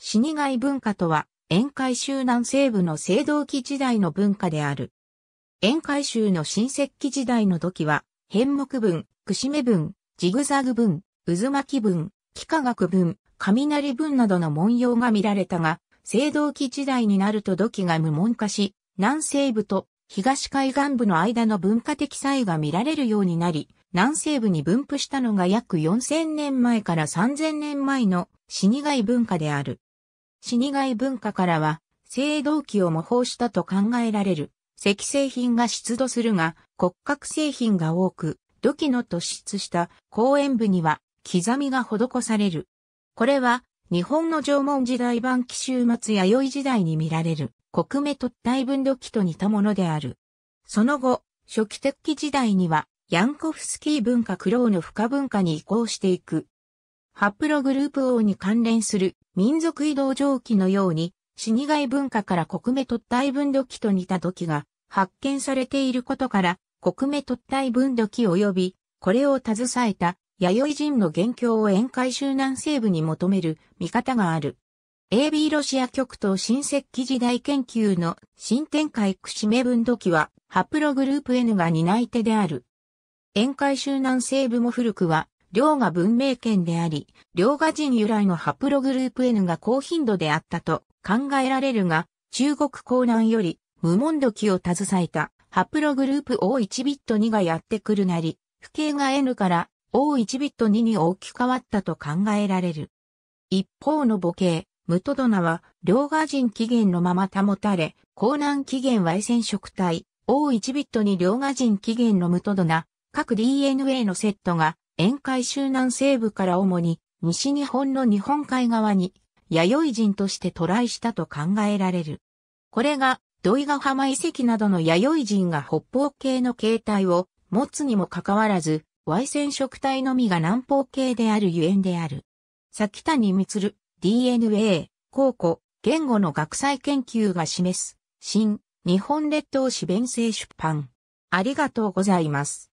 死に骸文化とは、沿海州南西部の青銅器時代の文化である。沿海州の新石器時代の土器は、変木文、串目文、ジグザグ文、渦巻文、幾何学文、雷文などの文様が見られたが、青銅器時代になると土器が無文化し、南西部と東海岸部の間の文化的差異が見られるようになり、南西部に分布したのが約4000年前から3000年前の死に骸文化である。死骸文化からは、青銅器を模倣したと考えられる。石製品が出土するが、骨格製品が多く、土器の突出した公園部には刻みが施される。これは、日本の縄文時代版紀終末弥生時代に見られる、国目突体分土器と似たものである。その後、初期的時代には、ヤンコフスキー文化クローの不可文化に移行していく。ハプログループ王に関連する民族移動蒸気のように、死に外文化から国名突体分度器と似た土器が発見されていることから、国名突体分度器及び、これを携えた弥生人の元凶を沿海集南西部に求める見方がある。AB ロシア極東新石器時代研究の新展開串目分度器は、ハプログループ N が担い手である。沿海集南西部も古くは、両が文明圏であり、両が人由来のハプログループ N が高頻度であったと考えられるが、中国江南より無門土を携えたハプログループ O1 ビット2がやってくるなり、不形が N から O1 ビット2に大きく変わったと考えられる。一方の母系、ムトドナは、両河人起源のまま保たれ、江南起源は染色体、O1 ビットに両河人起源のムトドナ、各 DNA のセットが沿海州南西部から主に西日本の日本海側に弥生人として渡来したと考えられる。これが土井ヶ浜遺跡などの弥生人が北方系の形態を持つにもかかわらず、Y 染色体のみが南方系であるゆえんである。にみつる DNA、考古、言語の学際研究が示す、新、日本列島史弁正出版。ありがとうございます。